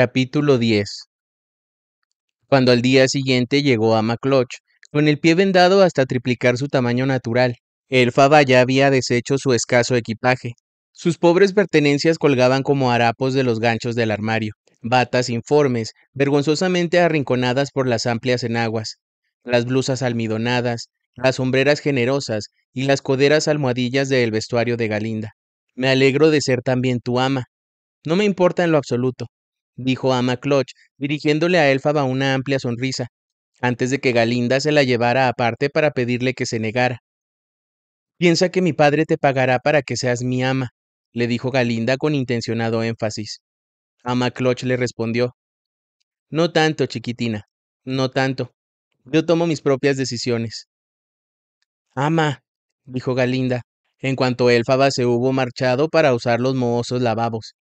Capítulo 10 Cuando al día siguiente llegó a Macloch, con el pie vendado hasta triplicar su tamaño natural, el Faba ya había deshecho su escaso equipaje. Sus pobres pertenencias colgaban como harapos de los ganchos del armario, batas informes, vergonzosamente arrinconadas por las amplias enaguas, las blusas almidonadas, las sombreras generosas y las coderas almohadillas del vestuario de Galinda. Me alegro de ser también tu ama. No me importa en lo absoluto dijo Ama Clutch, dirigiéndole a Elfaba una amplia sonrisa, antes de que Galinda se la llevara aparte para pedirle que se negara. Piensa que mi padre te pagará para que seas mi ama, le dijo Galinda con intencionado énfasis. Ama Clutch le respondió. No tanto, chiquitina, no tanto. Yo tomo mis propias decisiones. Ama, dijo Galinda, en cuanto Elfaba se hubo marchado para usar los mohosos lavabos.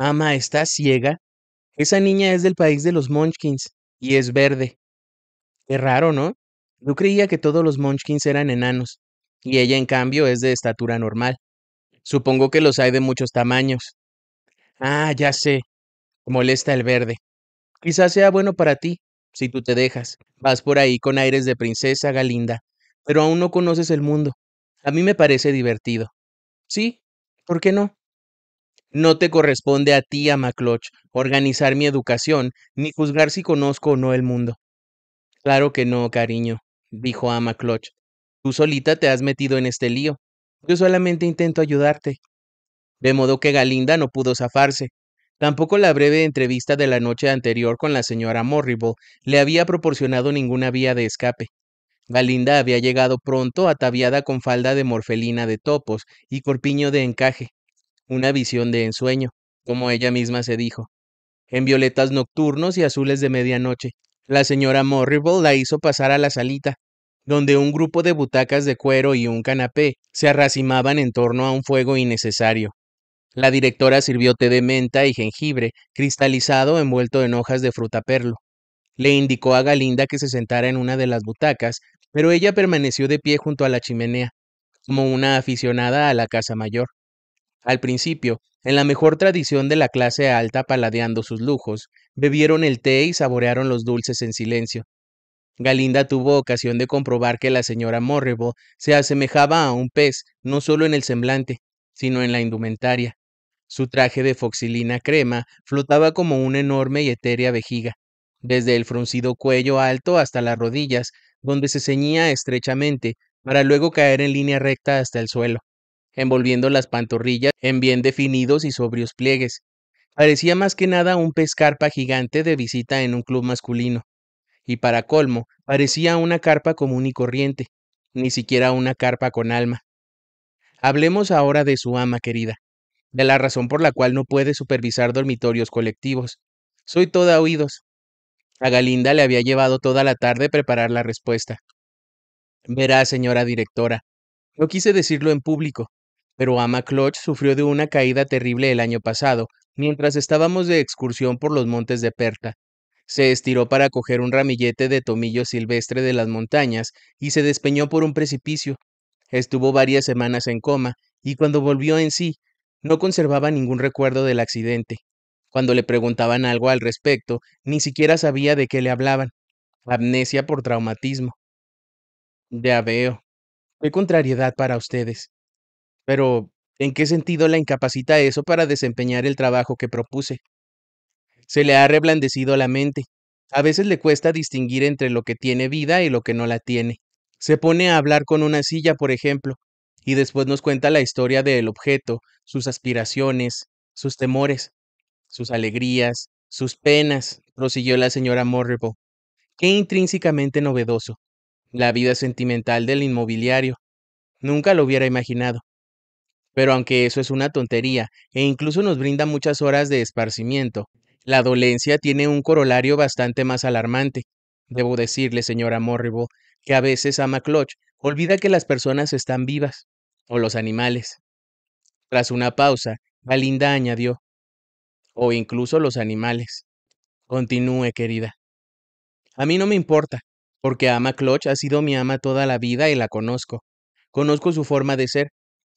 Ama, ¿estás ciega? Esa niña es del país de los Munchkins y es verde. Qué raro, ¿no? Yo creía que todos los Munchkins eran enanos y ella en cambio es de estatura normal. Supongo que los hay de muchos tamaños. Ah, ya sé. Molesta el verde. Quizás sea bueno para ti, si tú te dejas. Vas por ahí con aires de princesa galinda, pero aún no conoces el mundo. A mí me parece divertido. Sí, ¿por qué no? No te corresponde a ti, Amacloch, organizar mi educación, ni juzgar si conozco o no el mundo. Claro que no, cariño, dijo Amacloch. Tú solita te has metido en este lío. Yo solamente intento ayudarte. De modo que Galinda no pudo zafarse. Tampoco la breve entrevista de la noche anterior con la señora Morrible le había proporcionado ninguna vía de escape. Galinda había llegado pronto ataviada con falda de morfelina de topos y corpiño de encaje, una visión de ensueño, como ella misma se dijo. En violetas nocturnos y azules de medianoche, la señora Morrible la hizo pasar a la salita, donde un grupo de butacas de cuero y un canapé se arracimaban en torno a un fuego innecesario. La directora sirvió té de menta y jengibre, cristalizado envuelto en hojas de fruta perlo. Le indicó a Galinda que se sentara en una de las butacas, pero ella permaneció de pie junto a la chimenea, como una aficionada a la casa mayor. Al principio, en la mejor tradición de la clase alta paladeando sus lujos, bebieron el té y saborearon los dulces en silencio. Galinda tuvo ocasión de comprobar que la señora Morrebo se asemejaba a un pez, no solo en el semblante, sino en la indumentaria. Su traje de foxilina crema flotaba como una enorme y etérea vejiga, desde el fruncido cuello alto hasta las rodillas, donde se ceñía estrechamente, para luego caer en línea recta hasta el suelo envolviendo las pantorrillas en bien definidos y sobrios pliegues. Parecía más que nada un pescarpa gigante de visita en un club masculino. Y para colmo, parecía una carpa común y corriente, ni siquiera una carpa con alma. Hablemos ahora de su ama querida, de la razón por la cual no puede supervisar dormitorios colectivos. Soy toda oídos. A Galinda le había llevado toda la tarde preparar la respuesta. Verá, señora directora, no quise decirlo en público, pero Ama Clutch sufrió de una caída terrible el año pasado, mientras estábamos de excursión por los montes de Perta. Se estiró para coger un ramillete de tomillo silvestre de las montañas y se despeñó por un precipicio. Estuvo varias semanas en coma, y cuando volvió en sí, no conservaba ningún recuerdo del accidente. Cuando le preguntaban algo al respecto, ni siquiera sabía de qué le hablaban. Amnesia por traumatismo. Ya veo. Qué contrariedad para ustedes. Pero, ¿en qué sentido la incapacita eso para desempeñar el trabajo que propuse? Se le ha reblandecido la mente. A veces le cuesta distinguir entre lo que tiene vida y lo que no la tiene. Se pone a hablar con una silla, por ejemplo, y después nos cuenta la historia del objeto, sus aspiraciones, sus temores, sus alegrías, sus penas, prosiguió la señora Morrible. Qué intrínsecamente novedoso. La vida sentimental del inmobiliario. Nunca lo hubiera imaginado pero aunque eso es una tontería, e incluso nos brinda muchas horas de esparcimiento, la dolencia tiene un corolario bastante más alarmante. Debo decirle, señora Morribo, que a veces ama Clutch, olvida que las personas están vivas, o los animales. Tras una pausa, Galinda añadió, o incluso los animales. Continúe, querida. A mí no me importa, porque Ama Clutch ha sido mi ama toda la vida y la conozco. Conozco su forma de ser,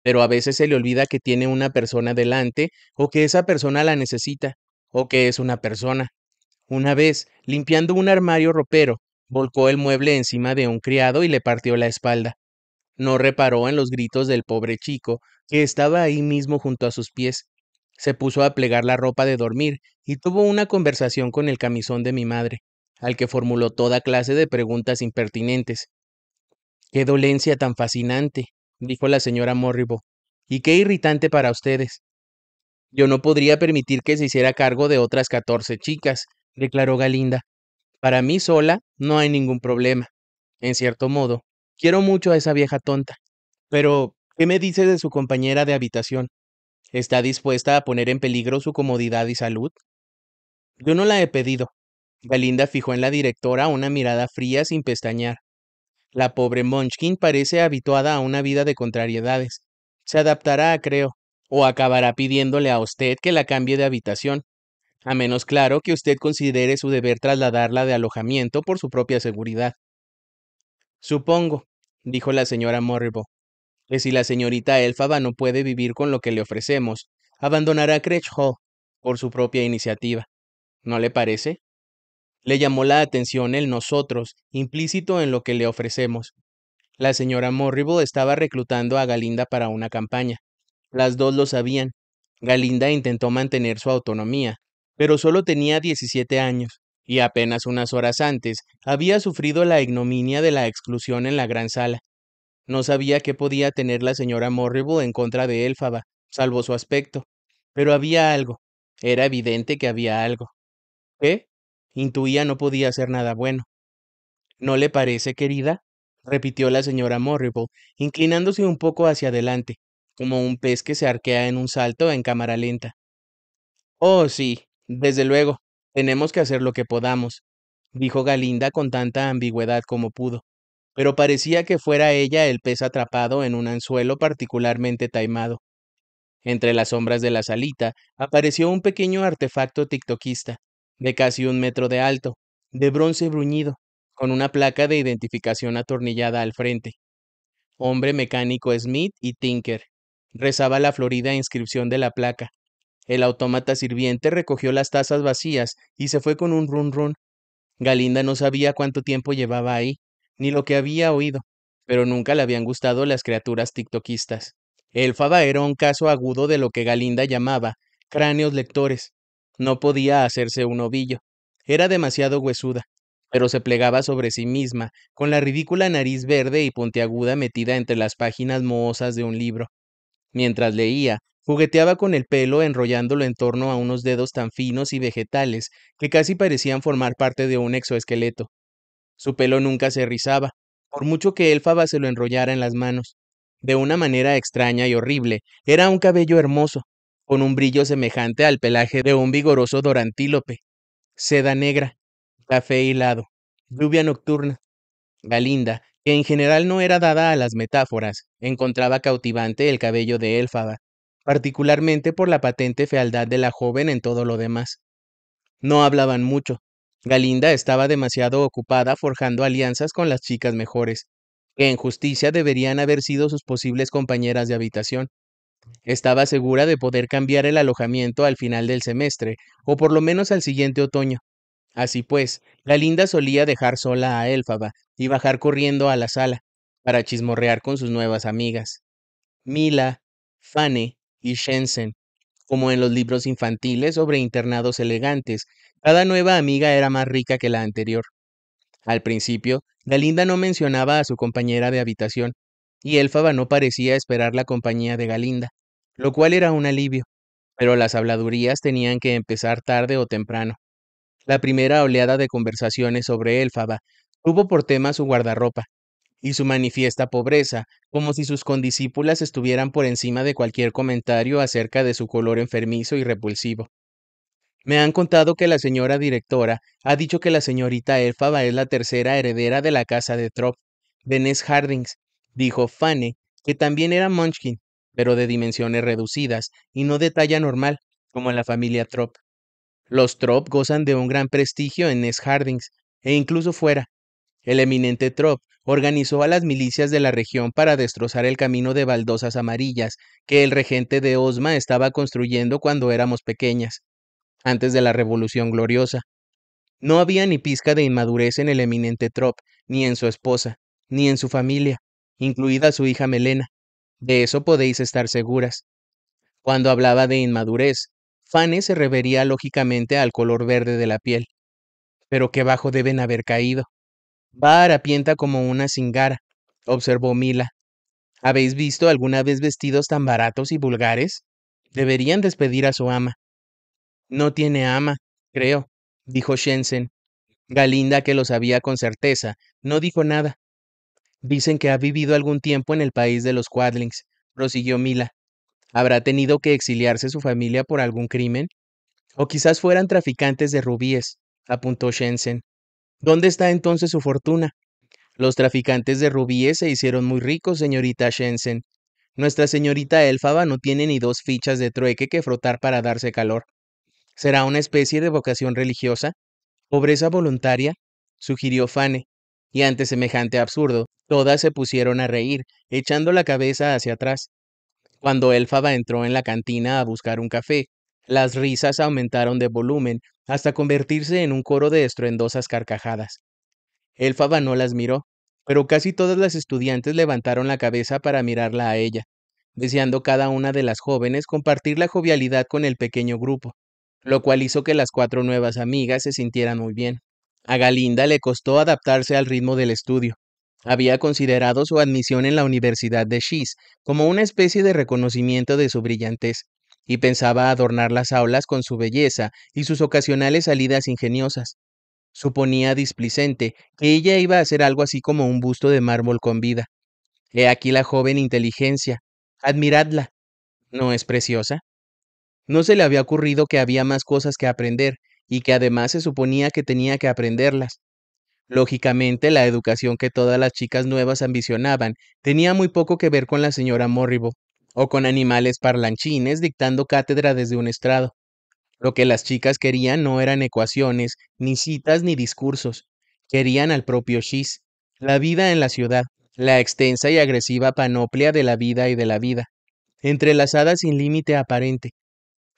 pero a veces se le olvida que tiene una persona delante o que esa persona la necesita o que es una persona. Una vez, limpiando un armario ropero, volcó el mueble encima de un criado y le partió la espalda. No reparó en los gritos del pobre chico, que estaba ahí mismo junto a sus pies. Se puso a plegar la ropa de dormir y tuvo una conversación con el camisón de mi madre, al que formuló toda clase de preguntas impertinentes. Qué dolencia tan fascinante, dijo la señora Morribo. Y qué irritante para ustedes. Yo no podría permitir que se hiciera cargo de otras catorce chicas, declaró Galinda. Para mí sola no hay ningún problema. En cierto modo, quiero mucho a esa vieja tonta. Pero, ¿qué me dice de su compañera de habitación? ¿Está dispuesta a poner en peligro su comodidad y salud? Yo no la he pedido. Galinda fijó en la directora una mirada fría sin pestañear. La pobre Munchkin parece habituada a una vida de contrariedades. Se adaptará, creo, o acabará pidiéndole a usted que la cambie de habitación. A menos claro que usted considere su deber trasladarla de alojamiento por su propia seguridad. Supongo, dijo la señora Morribo, que si la señorita Elfaba no puede vivir con lo que le ofrecemos, abandonará Cretch Hall por su propia iniciativa. ¿No le parece? Le llamó la atención el nosotros, implícito en lo que le ofrecemos. La señora Morrible estaba reclutando a Galinda para una campaña. Las dos lo sabían. Galinda intentó mantener su autonomía, pero solo tenía 17 años, y apenas unas horas antes había sufrido la ignominia de la exclusión en la gran sala. No sabía qué podía tener la señora Morrible en contra de Élfaba, salvo su aspecto, pero había algo. Era evidente que había algo. ¿Qué? Intuía no podía hacer nada bueno. ¿No le parece, querida? repitió la señora Morrible, inclinándose un poco hacia adelante, como un pez que se arquea en un salto en cámara lenta. Oh, sí, desde luego, tenemos que hacer lo que podamos, dijo Galinda con tanta ambigüedad como pudo, pero parecía que fuera ella el pez atrapado en un anzuelo particularmente taimado. Entre las sombras de la salita apareció un pequeño artefacto tiktokista de casi un metro de alto, de bronce bruñido, con una placa de identificación atornillada al frente. Hombre mecánico Smith y Tinker. Rezaba la florida inscripción de la placa. El autómata sirviente recogió las tazas vacías y se fue con un run run. Galinda no sabía cuánto tiempo llevaba ahí, ni lo que había oído, pero nunca le habían gustado las criaturas tiktokistas. Elfaba era un caso agudo de lo que Galinda llamaba cráneos lectores, no podía hacerse un ovillo. Era demasiado huesuda, pero se plegaba sobre sí misma, con la ridícula nariz verde y puntiaguda metida entre las páginas mohosas de un libro. Mientras leía, jugueteaba con el pelo enrollándolo en torno a unos dedos tan finos y vegetales que casi parecían formar parte de un exoesqueleto. Su pelo nunca se rizaba, por mucho que Elfaba se lo enrollara en las manos. De una manera extraña y horrible, era un cabello hermoso, con un brillo semejante al pelaje de un vigoroso dorantílope, seda negra, café hilado, lluvia nocturna. Galinda, que en general no era dada a las metáforas, encontraba cautivante el cabello de Élfaba, particularmente por la patente fealdad de la joven en todo lo demás. No hablaban mucho. Galinda estaba demasiado ocupada forjando alianzas con las chicas mejores, que en justicia deberían haber sido sus posibles compañeras de habitación. Estaba segura de poder cambiar el alojamiento al final del semestre, o por lo menos al siguiente otoño. Así pues, la linda solía dejar sola a Élfaba y bajar corriendo a la sala, para chismorrear con sus nuevas amigas. Mila, Fanny y Shensen. Como en los libros infantiles sobre internados elegantes, cada nueva amiga era más rica que la anterior. Al principio, Galinda no mencionaba a su compañera de habitación, y Elfaba no parecía esperar la compañía de Galinda, lo cual era un alivio, pero las habladurías tenían que empezar tarde o temprano. La primera oleada de conversaciones sobre Elfaba tuvo por tema su guardarropa y su manifiesta pobreza, como si sus condiscípulas estuvieran por encima de cualquier comentario acerca de su color enfermizo y repulsivo. Me han contado que la señora directora ha dicho que la señorita Elfaba es la tercera heredera de la casa de Trop, Benes Hardings, dijo Fane, que también era Munchkin, pero de dimensiones reducidas y no de talla normal, como la familia Trop. Los Trop gozan de un gran prestigio en Ness Hardings e incluso fuera. El eminente Trop organizó a las milicias de la región para destrozar el camino de baldosas amarillas que el regente de Osma estaba construyendo cuando éramos pequeñas, antes de la Revolución Gloriosa. No había ni pizca de inmadurez en el eminente Trop, ni en su esposa, ni en su familia incluida su hija Melena. De eso podéis estar seguras. Cuando hablaba de inmadurez, Fanny se revería lógicamente al color verde de la piel. Pero qué bajo deben haber caído. Va harapienta como una cingara, observó Mila. ¿Habéis visto alguna vez vestidos tan baratos y vulgares? Deberían despedir a su ama. No tiene ama, creo, dijo Shensen. Galinda, que lo sabía con certeza, no dijo nada. Dicen que ha vivido algún tiempo en el país de los Quadlings, prosiguió Mila. ¿Habrá tenido que exiliarse su familia por algún crimen? O quizás fueran traficantes de rubíes, apuntó Shenzhen. ¿Dónde está entonces su fortuna? Los traficantes de rubíes se hicieron muy ricos, señorita Shenzhen. Nuestra señorita Elfaba no tiene ni dos fichas de trueque que frotar para darse calor. ¿Será una especie de vocación religiosa? ¿Pobreza voluntaria? sugirió Fane, y ante semejante absurdo, todas se pusieron a reír, echando la cabeza hacia atrás. Cuando Elfaba entró en la cantina a buscar un café, las risas aumentaron de volumen hasta convertirse en un coro de estruendosas carcajadas. Elfaba no las miró, pero casi todas las estudiantes levantaron la cabeza para mirarla a ella, deseando cada una de las jóvenes compartir la jovialidad con el pequeño grupo, lo cual hizo que las cuatro nuevas amigas se sintieran muy bien. A Galinda le costó adaptarse al ritmo del estudio. Había considerado su admisión en la Universidad de Shiz como una especie de reconocimiento de su brillantez, y pensaba adornar las aulas con su belleza y sus ocasionales salidas ingeniosas. Suponía displicente que ella iba a hacer algo así como un busto de mármol con vida. He aquí la joven inteligencia. Admiradla. ¿No es preciosa? No se le había ocurrido que había más cosas que aprender y que además se suponía que tenía que aprenderlas. Lógicamente, la educación que todas las chicas nuevas ambicionaban tenía muy poco que ver con la señora Morribo, o con animales parlanchines dictando cátedra desde un estrado. Lo que las chicas querían no eran ecuaciones, ni citas, ni discursos. Querían al propio Shiz, la vida en la ciudad, la extensa y agresiva panoplia de la vida y de la vida, entrelazada sin límite aparente,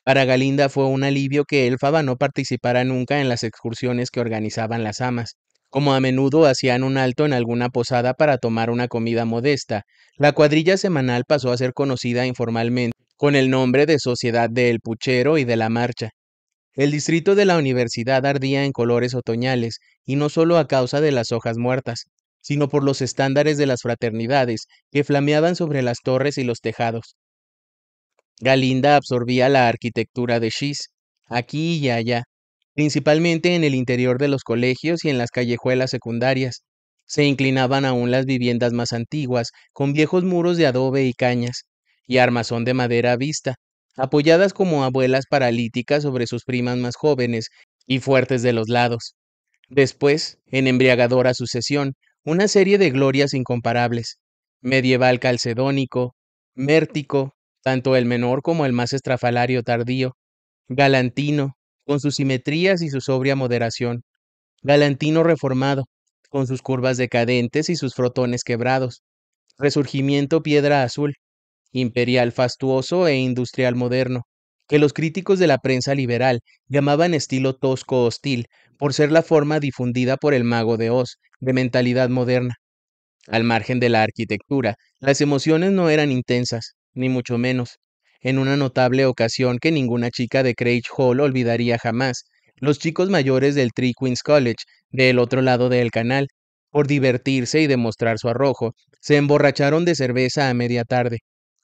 para Galinda fue un alivio que Elfaba no participara nunca en las excursiones que organizaban las amas, como a menudo hacían un alto en alguna posada para tomar una comida modesta. La cuadrilla semanal pasó a ser conocida informalmente con el nombre de Sociedad del Puchero y de la Marcha. El distrito de la universidad ardía en colores otoñales, y no solo a causa de las hojas muertas, sino por los estándares de las fraternidades que flameaban sobre las torres y los tejados. Galinda absorbía la arquitectura de X, aquí y allá, principalmente en el interior de los colegios y en las callejuelas secundarias. Se inclinaban aún las viviendas más antiguas, con viejos muros de adobe y cañas, y armazón de madera a vista, apoyadas como abuelas paralíticas sobre sus primas más jóvenes y fuertes de los lados. Después, en embriagadora sucesión, una serie de glorias incomparables medieval calcedónico, mértico, tanto el menor como el más estrafalario tardío, galantino, con sus simetrías y su sobria moderación, galantino reformado, con sus curvas decadentes y sus frotones quebrados, resurgimiento piedra azul, imperial fastuoso e industrial moderno, que los críticos de la prensa liberal llamaban estilo tosco hostil por ser la forma difundida por el mago de Oz, de mentalidad moderna. Al margen de la arquitectura, las emociones no eran intensas, ni mucho menos. En una notable ocasión que ninguna chica de Craig Hall olvidaría jamás, los chicos mayores del Three Queens College, del otro lado del canal, por divertirse y demostrar su arrojo, se emborracharon de cerveza a media tarde.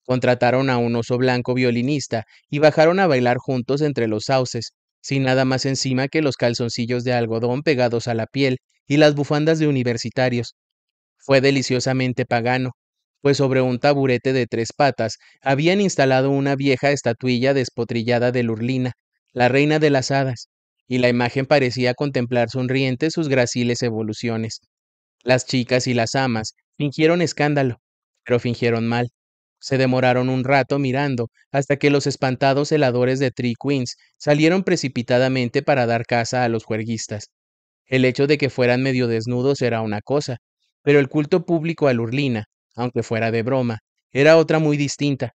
Contrataron a un oso blanco violinista y bajaron a bailar juntos entre los sauces, sin nada más encima que los calzoncillos de algodón pegados a la piel y las bufandas de universitarios. Fue deliciosamente pagano, pues sobre un taburete de tres patas habían instalado una vieja estatuilla despotrillada de Lurlina, la reina de las hadas, y la imagen parecía contemplar sonriente sus graciles evoluciones. Las chicas y las amas fingieron escándalo, pero fingieron mal. Se demoraron un rato mirando hasta que los espantados heladores de Three Queens salieron precipitadamente para dar caza a los juerguistas. El hecho de que fueran medio desnudos era una cosa, pero el culto público a Lurlina, aunque fuera de broma, era otra muy distinta,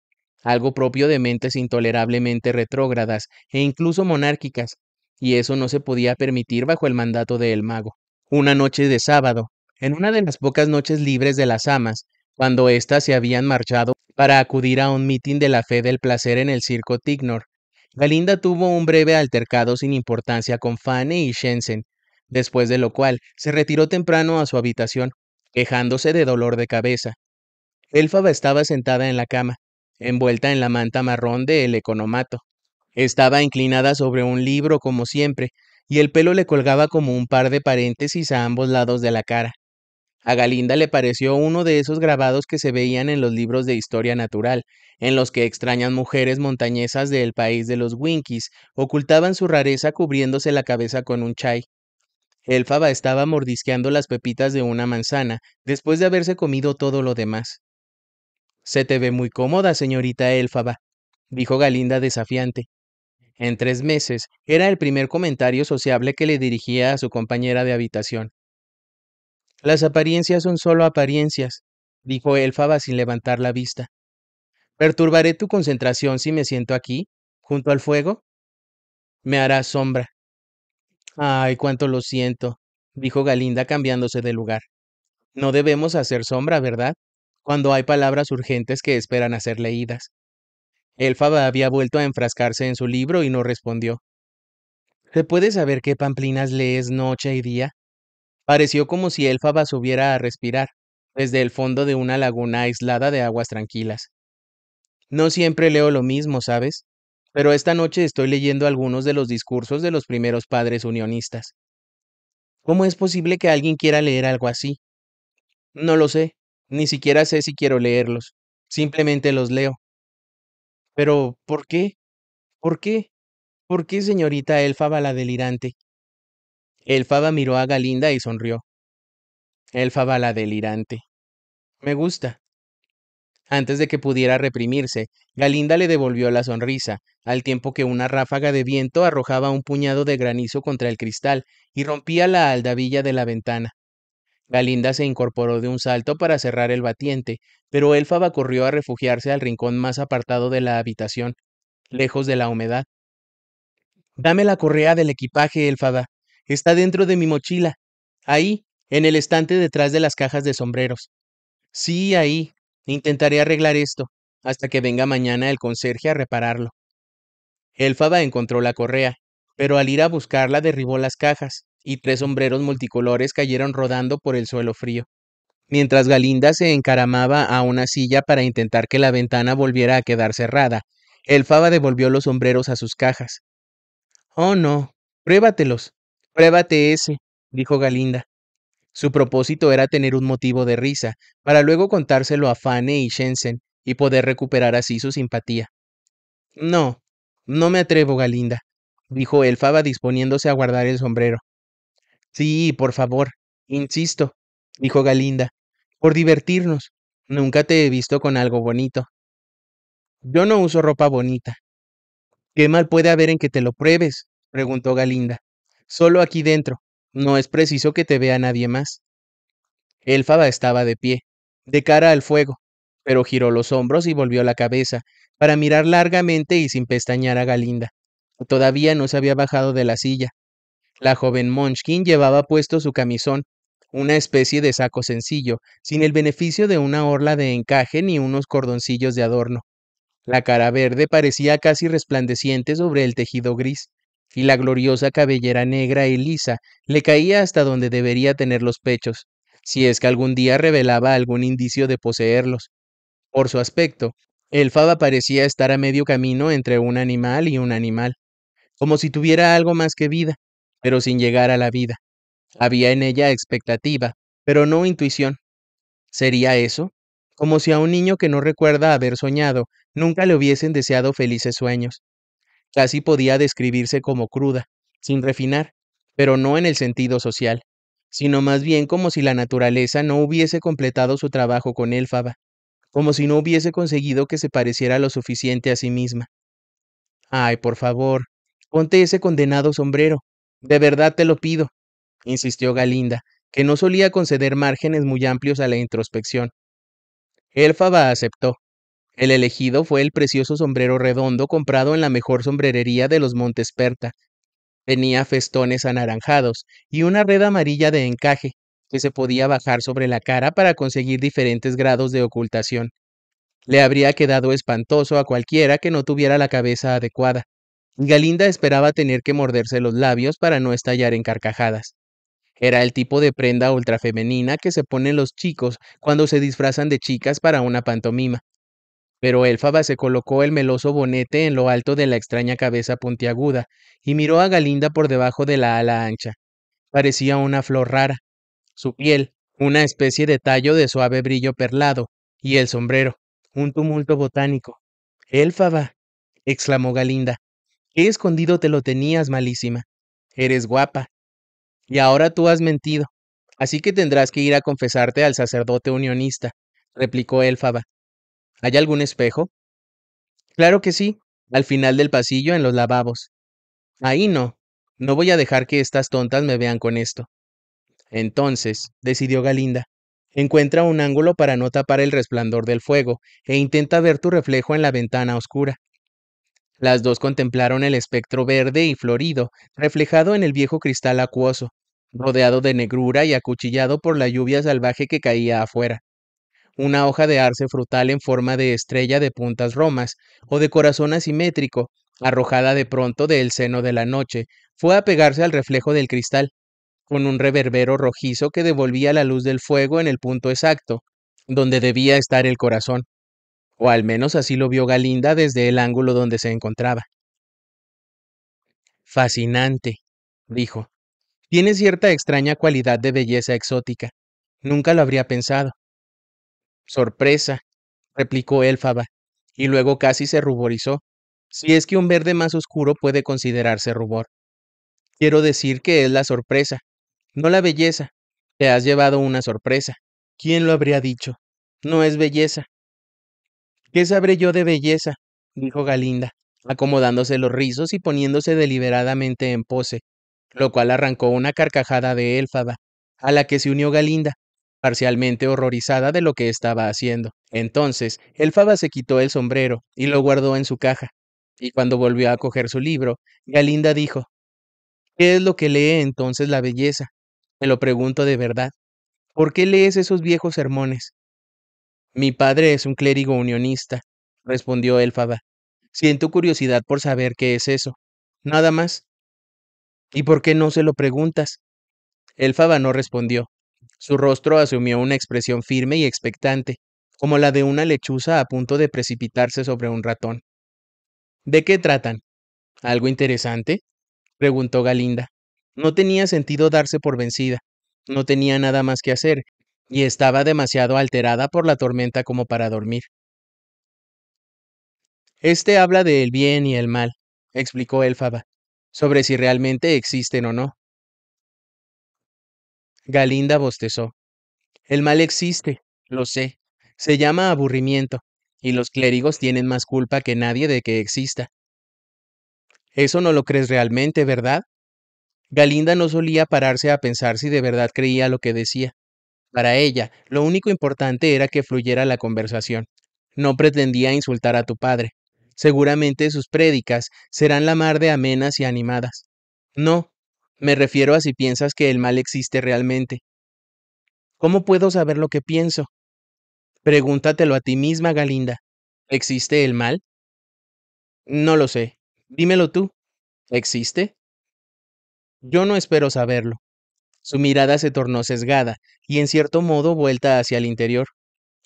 algo propio de mentes intolerablemente retrógradas e incluso monárquicas, y eso no se podía permitir bajo el mandato de Mago. Una noche de sábado, en una de las pocas noches libres de las amas, cuando éstas se habían marchado para acudir a un mitin de la fe del placer en el circo Tignor, Galinda tuvo un breve altercado sin importancia con Fanny y Shensen, después de lo cual se retiró temprano a su habitación, quejándose de dolor de cabeza, Elfaba estaba sentada en la cama, envuelta en la manta marrón del Economato. Estaba inclinada sobre un libro como siempre, y el pelo le colgaba como un par de paréntesis a ambos lados de la cara. A Galinda le pareció uno de esos grabados que se veían en los libros de historia natural, en los que extrañas mujeres montañesas del país de los Winkies ocultaban su rareza cubriéndose la cabeza con un chai. Elfaba estaba mordisqueando las pepitas de una manzana, después de haberse comido todo lo demás. Se te ve muy cómoda, señorita Elfaba», dijo Galinda desafiante. En tres meses era el primer comentario sociable que le dirigía a su compañera de habitación. Las apariencias son solo apariencias, dijo Elfaba sin levantar la vista. ¿Perturbaré tu concentración si me siento aquí, junto al fuego? Me hará sombra. Ay, cuánto lo siento, dijo Galinda cambiándose de lugar. No debemos hacer sombra, ¿verdad? cuando hay palabras urgentes que esperan a ser leídas. Elfaba había vuelto a enfrascarse en su libro y no respondió. ¿Se puede saber qué pamplinas lees noche y día? Pareció como si Elfaba subiera a respirar, desde el fondo de una laguna aislada de aguas tranquilas. No siempre leo lo mismo, ¿sabes? Pero esta noche estoy leyendo algunos de los discursos de los primeros padres unionistas. ¿Cómo es posible que alguien quiera leer algo así? No lo sé, ni siquiera sé si quiero leerlos. Simplemente los leo. Pero, ¿por qué? ¿Por qué? ¿Por qué, señorita Elfaba la delirante? Elfaba miró a Galinda y sonrió. Elfaba la delirante. Me gusta. Antes de que pudiera reprimirse, Galinda le devolvió la sonrisa, al tiempo que una ráfaga de viento arrojaba un puñado de granizo contra el cristal y rompía la aldabilla de la ventana. Galinda se incorporó de un salto para cerrar el batiente, pero Elfaba corrió a refugiarse al rincón más apartado de la habitación, lejos de la humedad. Dame la correa del equipaje, Elfaba. Está dentro de mi mochila. Ahí, en el estante detrás de las cajas de sombreros. Sí, ahí. Intentaré arreglar esto, hasta que venga mañana el conserje a repararlo. Elfaba encontró la correa, pero al ir a buscarla derribó las cajas, y tres sombreros multicolores cayeron rodando por el suelo frío. Mientras Galinda se encaramaba a una silla para intentar que la ventana volviera a quedar cerrada, Elfaba devolvió los sombreros a sus cajas. Oh, no, pruébatelos, pruébate ese, dijo Galinda. Su propósito era tener un motivo de risa, para luego contárselo a Fane y Shensen, y poder recuperar así su simpatía. No, no me atrevo, Galinda, dijo Elfaba disponiéndose a guardar el sombrero. Sí, por favor, insisto, dijo Galinda, por divertirnos. Nunca te he visto con algo bonito. Yo no uso ropa bonita. ¿Qué mal puede haber en que te lo pruebes? preguntó Galinda. Solo aquí dentro. No es preciso que te vea nadie más. Elfaba estaba de pie, de cara al fuego, pero giró los hombros y volvió la cabeza, para mirar largamente y sin pestañear a Galinda. Todavía no se había bajado de la silla, la joven Munchkin llevaba puesto su camisón, una especie de saco sencillo, sin el beneficio de una orla de encaje ni unos cordoncillos de adorno. La cara verde parecía casi resplandeciente sobre el tejido gris, y la gloriosa cabellera negra y lisa le caía hasta donde debería tener los pechos, si es que algún día revelaba algún indicio de poseerlos. Por su aspecto, el faba parecía estar a medio camino entre un animal y un animal, como si tuviera algo más que vida, pero sin llegar a la vida. Había en ella expectativa, pero no intuición. ¿Sería eso? Como si a un niño que no recuerda haber soñado, nunca le hubiesen deseado felices sueños. Casi podía describirse como cruda, sin refinar, pero no en el sentido social, sino más bien como si la naturaleza no hubiese completado su trabajo con Élfaba, como si no hubiese conseguido que se pareciera lo suficiente a sí misma. Ay, por favor, ponte ese condenado sombrero, de verdad te lo pido, insistió Galinda, que no solía conceder márgenes muy amplios a la introspección. Elfaba aceptó. El elegido fue el precioso sombrero redondo comprado en la mejor sombrerería de los Montes Perta. Tenía festones anaranjados y una red amarilla de encaje, que se podía bajar sobre la cara para conseguir diferentes grados de ocultación. Le habría quedado espantoso a cualquiera que no tuviera la cabeza adecuada. Galinda esperaba tener que morderse los labios para no estallar en carcajadas. Era el tipo de prenda ultrafemenina que se ponen los chicos cuando se disfrazan de chicas para una pantomima. Pero Elfaba se colocó el meloso bonete en lo alto de la extraña cabeza puntiaguda y miró a Galinda por debajo de la ala ancha. Parecía una flor rara. Su piel, una especie de tallo de suave brillo perlado, y el sombrero, un tumulto botánico. Elfaba, exclamó Galinda, He escondido te lo tenías, malísima. Eres guapa. Y ahora tú has mentido. Así que tendrás que ir a confesarte al sacerdote unionista, replicó Elfaba. ¿Hay algún espejo? Claro que sí, al final del pasillo en los lavabos. Ahí no. No voy a dejar que estas tontas me vean con esto. Entonces, decidió Galinda, encuentra un ángulo para no tapar el resplandor del fuego e intenta ver tu reflejo en la ventana oscura. Las dos contemplaron el espectro verde y florido, reflejado en el viejo cristal acuoso, rodeado de negrura y acuchillado por la lluvia salvaje que caía afuera. Una hoja de arce frutal en forma de estrella de puntas romas, o de corazón asimétrico, arrojada de pronto del seno de la noche, fue a pegarse al reflejo del cristal, con un reverbero rojizo que devolvía la luz del fuego en el punto exacto, donde debía estar el corazón o al menos así lo vio Galinda desde el ángulo donde se encontraba. Fascinante, dijo. Tiene cierta extraña cualidad de belleza exótica. Nunca lo habría pensado. Sorpresa, replicó élfaba, y luego casi se ruborizó, si es que un verde más oscuro puede considerarse rubor. Quiero decir que es la sorpresa, no la belleza. Te has llevado una sorpresa. ¿Quién lo habría dicho? No es belleza, ¿Qué sabré yo de belleza? dijo Galinda, acomodándose los rizos y poniéndose deliberadamente en pose, lo cual arrancó una carcajada de Élfaba, a la que se unió Galinda, parcialmente horrorizada de lo que estaba haciendo. Entonces, Elfaba se quitó el sombrero y lo guardó en su caja. Y cuando volvió a coger su libro, Galinda dijo, ¿Qué es lo que lee entonces la belleza? Me lo pregunto de verdad. ¿Por qué lees esos viejos sermones? Mi padre es un clérigo unionista, respondió Elfaba. Siento curiosidad por saber qué es eso. Nada más. ¿Y por qué no se lo preguntas? Elfaba no respondió. Su rostro asumió una expresión firme y expectante, como la de una lechuza a punto de precipitarse sobre un ratón. ¿De qué tratan? ¿Algo interesante? preguntó Galinda. No tenía sentido darse por vencida. No tenía nada más que hacer, y estaba demasiado alterada por la tormenta como para dormir. Este habla de el bien y el mal, explicó Elfaba, sobre si realmente existen o no. Galinda bostezó. El mal existe, lo sé. Se llama aburrimiento, y los clérigos tienen más culpa que nadie de que exista. Eso no lo crees realmente, ¿verdad? Galinda no solía pararse a pensar si de verdad creía lo que decía. Para ella, lo único importante era que fluyera la conversación. No pretendía insultar a tu padre. Seguramente sus prédicas serán la mar de amenas y animadas. No, me refiero a si piensas que el mal existe realmente. ¿Cómo puedo saber lo que pienso? Pregúntatelo a ti misma, Galinda. ¿Existe el mal? No lo sé. Dímelo tú. ¿Existe? Yo no espero saberlo. Su mirada se tornó sesgada y en cierto modo vuelta hacia el interior.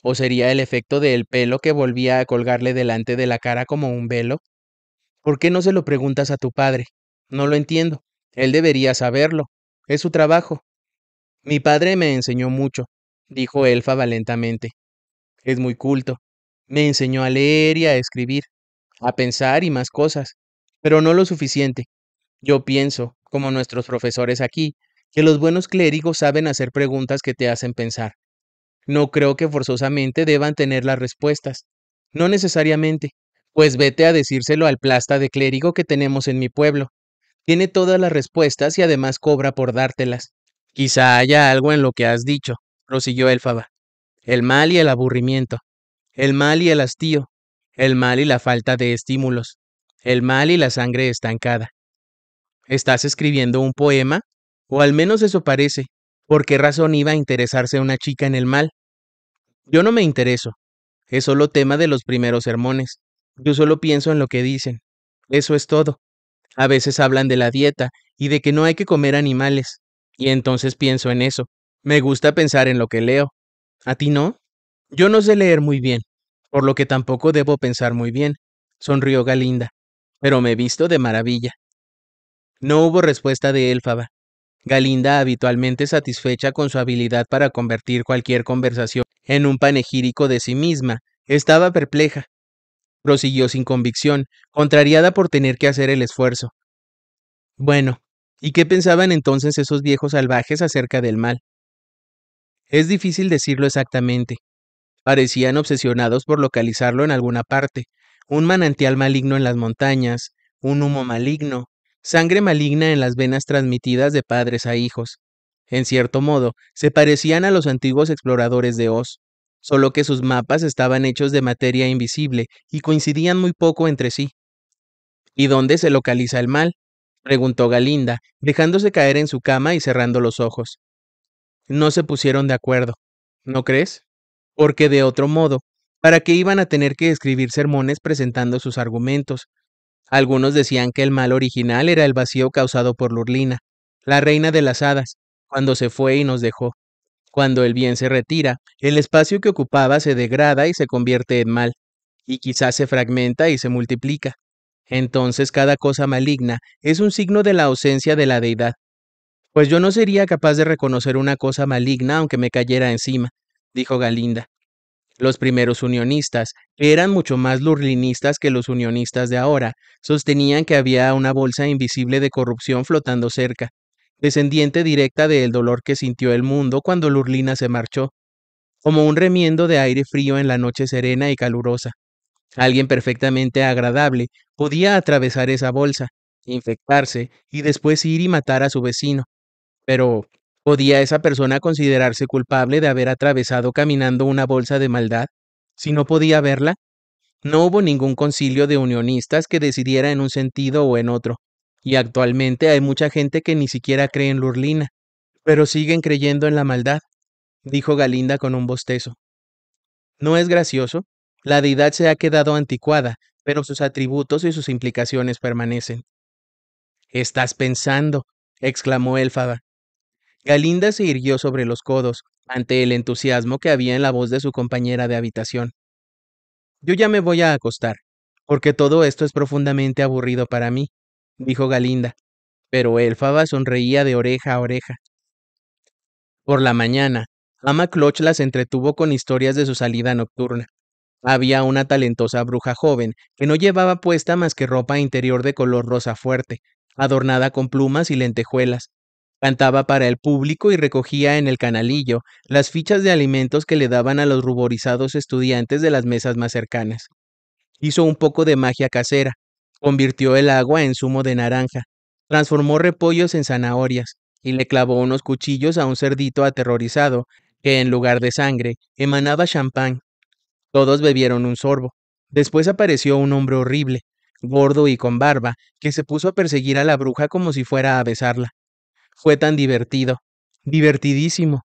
¿O sería el efecto del pelo que volvía a colgarle delante de la cara como un velo? ¿Por qué no se lo preguntas a tu padre? No lo entiendo. Él debería saberlo. Es su trabajo. Mi padre me enseñó mucho, dijo Elfa valentamente. Es muy culto. Me enseñó a leer y a escribir, a pensar y más cosas, pero no lo suficiente. Yo pienso, como nuestros profesores aquí, que los buenos clérigos saben hacer preguntas que te hacen pensar. No creo que forzosamente deban tener las respuestas. No necesariamente. Pues vete a decírselo al plasta de clérigo que tenemos en mi pueblo. Tiene todas las respuestas y además cobra por dártelas. Quizá haya algo en lo que has dicho, prosiguió Elfaba. El mal y el aburrimiento. El mal y el hastío. El mal y la falta de estímulos. El mal y la sangre estancada. ¿Estás escribiendo un poema? O al menos eso parece. ¿Por qué razón iba a interesarse una chica en el mal? Yo no me intereso. Es solo tema de los primeros sermones. Yo solo pienso en lo que dicen. Eso es todo. A veces hablan de la dieta y de que no hay que comer animales. Y entonces pienso en eso. Me gusta pensar en lo que leo. ¿A ti no? Yo no sé leer muy bien, por lo que tampoco debo pensar muy bien, sonrió Galinda, pero me he visto de maravilla. No hubo respuesta de Élfaba. Galinda, habitualmente satisfecha con su habilidad para convertir cualquier conversación en un panegírico de sí misma, estaba perpleja. Prosiguió sin convicción, contrariada por tener que hacer el esfuerzo. Bueno, ¿y qué pensaban entonces esos viejos salvajes acerca del mal? Es difícil decirlo exactamente. Parecían obsesionados por localizarlo en alguna parte, un manantial maligno en las montañas, un humo maligno, sangre maligna en las venas transmitidas de padres a hijos. En cierto modo, se parecían a los antiguos exploradores de Oz, solo que sus mapas estaban hechos de materia invisible y coincidían muy poco entre sí. ¿Y dónde se localiza el mal? preguntó Galinda, dejándose caer en su cama y cerrando los ojos. No se pusieron de acuerdo, ¿no crees? Porque de otro modo, ¿para qué iban a tener que escribir sermones presentando sus argumentos, algunos decían que el mal original era el vacío causado por Lurlina, la reina de las hadas, cuando se fue y nos dejó. Cuando el bien se retira, el espacio que ocupaba se degrada y se convierte en mal, y quizás se fragmenta y se multiplica. Entonces cada cosa maligna es un signo de la ausencia de la deidad. Pues yo no sería capaz de reconocer una cosa maligna aunque me cayera encima, dijo Galinda. Los primeros unionistas, que eran mucho más lurlinistas que los unionistas de ahora, sostenían que había una bolsa invisible de corrupción flotando cerca, descendiente directa del dolor que sintió el mundo cuando Lurlina se marchó, como un remiendo de aire frío en la noche serena y calurosa. Alguien perfectamente agradable podía atravesar esa bolsa, infectarse y después ir y matar a su vecino. Pero ¿Podía esa persona considerarse culpable de haber atravesado caminando una bolsa de maldad si no podía verla? No hubo ningún concilio de unionistas que decidiera en un sentido o en otro, y actualmente hay mucha gente que ni siquiera cree en Lurlina, pero siguen creyendo en la maldad, dijo Galinda con un bostezo. ¿No es gracioso? La deidad se ha quedado anticuada, pero sus atributos y sus implicaciones permanecen. Estás pensando, exclamó Elfaba. Galinda se irguió sobre los codos, ante el entusiasmo que había en la voz de su compañera de habitación. Yo ya me voy a acostar, porque todo esto es profundamente aburrido para mí, dijo Galinda, pero Elfaba sonreía de oreja a oreja. Por la mañana, Ama Cloch las entretuvo con historias de su salida nocturna. Había una talentosa bruja joven que no llevaba puesta más que ropa interior de color rosa fuerte, adornada con plumas y lentejuelas, Cantaba para el público y recogía en el canalillo las fichas de alimentos que le daban a los ruborizados estudiantes de las mesas más cercanas. Hizo un poco de magia casera, convirtió el agua en zumo de naranja, transformó repollos en zanahorias y le clavó unos cuchillos a un cerdito aterrorizado que en lugar de sangre emanaba champán. Todos bebieron un sorbo. Después apareció un hombre horrible, gordo y con barba, que se puso a perseguir a la bruja como si fuera a besarla. Fue tan divertido, divertidísimo.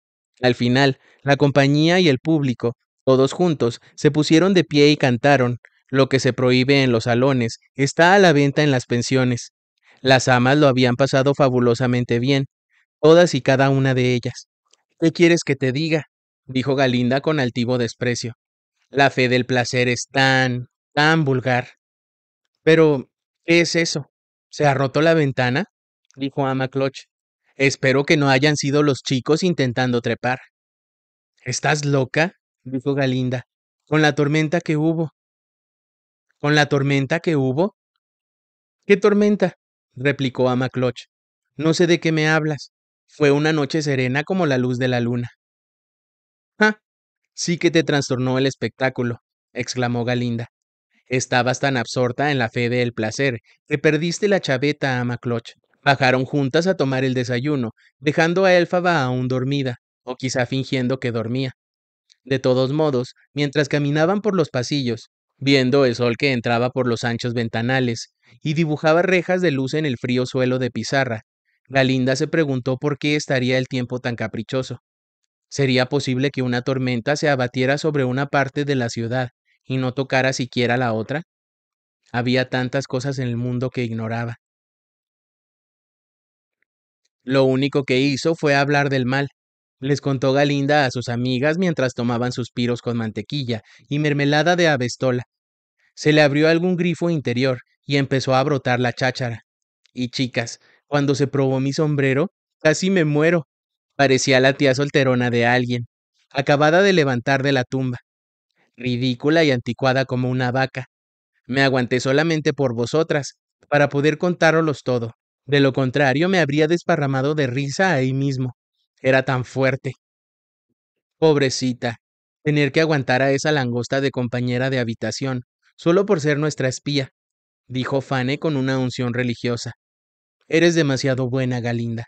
Al final, la compañía y el público, todos juntos, se pusieron de pie y cantaron. Lo que se prohíbe en los salones está a la venta en las pensiones. Las amas lo habían pasado fabulosamente bien, todas y cada una de ellas. ¿Qué quieres que te diga? dijo Galinda con altivo desprecio. La fe del placer es tan, tan vulgar. Pero, ¿qué es eso? ¿Se ha roto la ventana? dijo Ama Espero que no hayan sido los chicos intentando trepar. ¿Estás loca? dijo Galinda, con la tormenta que hubo. ¿Con la tormenta que hubo? ¿Qué tormenta? replicó Amacloch. No sé de qué me hablas. Fue una noche serena como la luz de la luna. ¡Ja! Sí que te trastornó el espectáculo, exclamó Galinda. Estabas tan absorta en la fe del placer que perdiste la chaveta, Amacloch. Bajaron juntas a tomar el desayuno, dejando a Elfaba aún dormida, o quizá fingiendo que dormía. De todos modos, mientras caminaban por los pasillos, viendo el sol que entraba por los anchos ventanales y dibujaba rejas de luz en el frío suelo de pizarra, Galinda se preguntó por qué estaría el tiempo tan caprichoso. ¿Sería posible que una tormenta se abatiera sobre una parte de la ciudad y no tocara siquiera la otra? Había tantas cosas en el mundo que ignoraba. Lo único que hizo fue hablar del mal. Les contó Galinda a sus amigas mientras tomaban suspiros con mantequilla y mermelada de avestola. Se le abrió algún grifo interior y empezó a brotar la cháchara. Y chicas, cuando se probó mi sombrero, casi me muero. Parecía la tía solterona de alguien, acabada de levantar de la tumba. Ridícula y anticuada como una vaca. Me aguanté solamente por vosotras, para poder contaros todo. De lo contrario, me habría desparramado de risa ahí mismo. Era tan fuerte. Pobrecita, tener que aguantar a esa langosta de compañera de habitación, solo por ser nuestra espía, dijo Fane con una unción religiosa. Eres demasiado buena, Galinda.